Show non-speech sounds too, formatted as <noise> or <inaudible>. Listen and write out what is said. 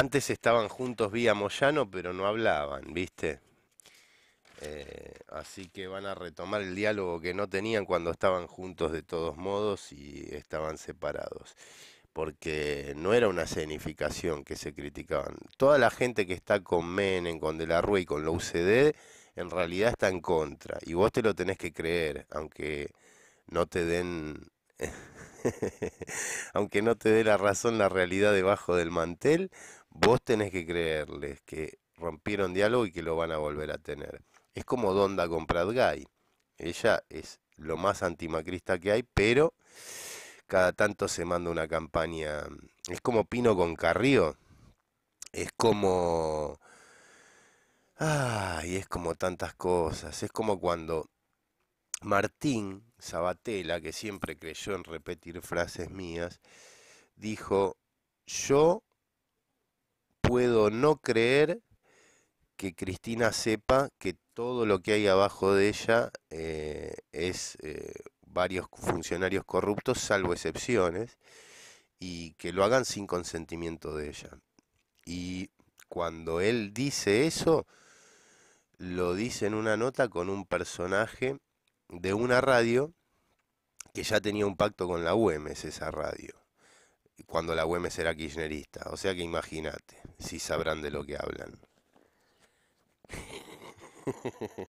Antes estaban juntos vía Moyano, pero no hablaban, ¿viste? Eh, así que van a retomar el diálogo que no tenían cuando estaban juntos de todos modos y estaban separados. Porque no era una cenificación que se criticaban. Toda la gente que está con Menem, con De la Rúa y con la UCD, en realidad está en contra. Y vos te lo tenés que creer, aunque no te den. <laughs> aunque no te dé la razón la realidad debajo del mantel, Vos tenés que creerles que rompieron diálogo y que lo van a volver a tener. Es como Donda con Guy. Ella es lo más antimacrista que hay, pero cada tanto se manda una campaña. Mm, es como Pino con Carrillo Es como. Ay, es como tantas cosas. Es como cuando Martín Sabatella, que siempre creyó en repetir frases mías, dijo: Yo puedo no creer que Cristina sepa que todo lo que hay abajo de ella eh, es eh, varios funcionarios corruptos, salvo excepciones, y que lo hagan sin consentimiento de ella. Y cuando él dice eso, lo dice en una nota con un personaje de una radio que ya tenía un pacto con la UEMES, esa radio cuando la UEM será kirchnerista. O sea que imagínate, si sabrán de lo que hablan. <laughs>